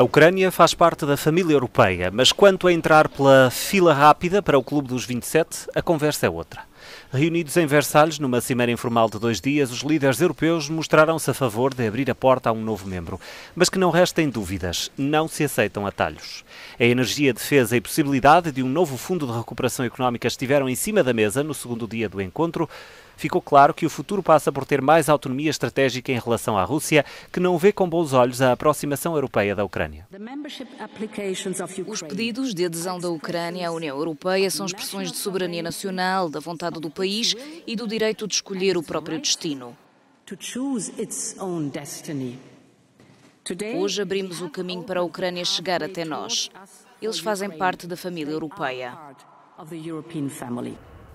A Ucrânia faz parte da família europeia, mas quanto a entrar pela fila rápida para o Clube dos 27, a conversa é outra. Reunidos em Versalhes, numa cimeira informal de dois dias, os líderes europeus mostraram-se a favor de abrir a porta a um novo membro. Mas que não restem dúvidas, não se aceitam atalhos. A energia, defesa e possibilidade de um novo fundo de recuperação económica estiveram em cima da mesa no segundo dia do encontro ficou claro que o futuro passa por ter mais autonomia estratégica em relação à Rússia, que não vê com bons olhos a aproximação europeia da Ucrânia. Os pedidos de adesão da Ucrânia à União Europeia são expressões de soberania nacional, da vontade do país e do direito de escolher o próprio destino. Hoje abrimos o caminho para a Ucrânia chegar até nós. Eles fazem parte da família europeia.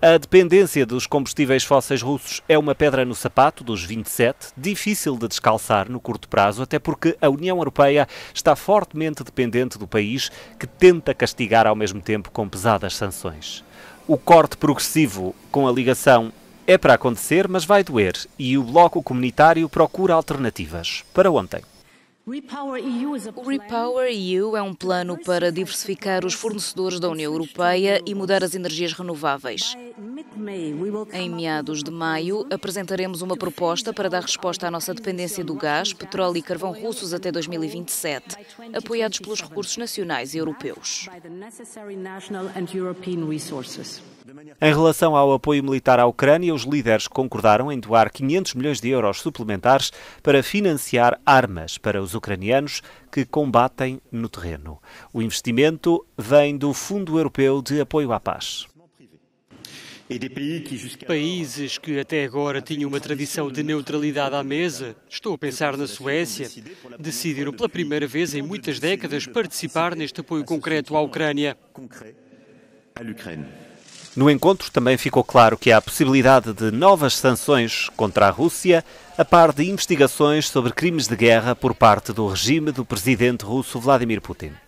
A dependência dos combustíveis fósseis russos é uma pedra no sapato dos 27, difícil de descalçar no curto prazo, até porque a União Europeia está fortemente dependente do país que tenta castigar ao mesmo tempo com pesadas sanções. O corte progressivo com a ligação é para acontecer, mas vai doer e o Bloco Comunitário procura alternativas. Para ontem. O Repower EU é um plano para diversificar os fornecedores da União Europeia e mudar as energias renováveis. Em meados de maio, apresentaremos uma proposta para dar resposta à nossa dependência do gás, petróleo e carvão russos até 2027, apoiados pelos recursos nacionais e europeus. Em relação ao apoio militar à Ucrânia, os líderes concordaram em doar 500 milhões de euros suplementares para financiar armas para os ucranianos que combatem no terreno. O investimento vem do Fundo Europeu de Apoio à Paz. Países que até agora tinham uma tradição de neutralidade à mesa, estou a pensar na Suécia, decidiram pela primeira vez em muitas décadas participar neste apoio concreto à Ucrânia. No encontro também ficou claro que há a possibilidade de novas sanções contra a Rússia, a par de investigações sobre crimes de guerra por parte do regime do presidente russo Vladimir Putin.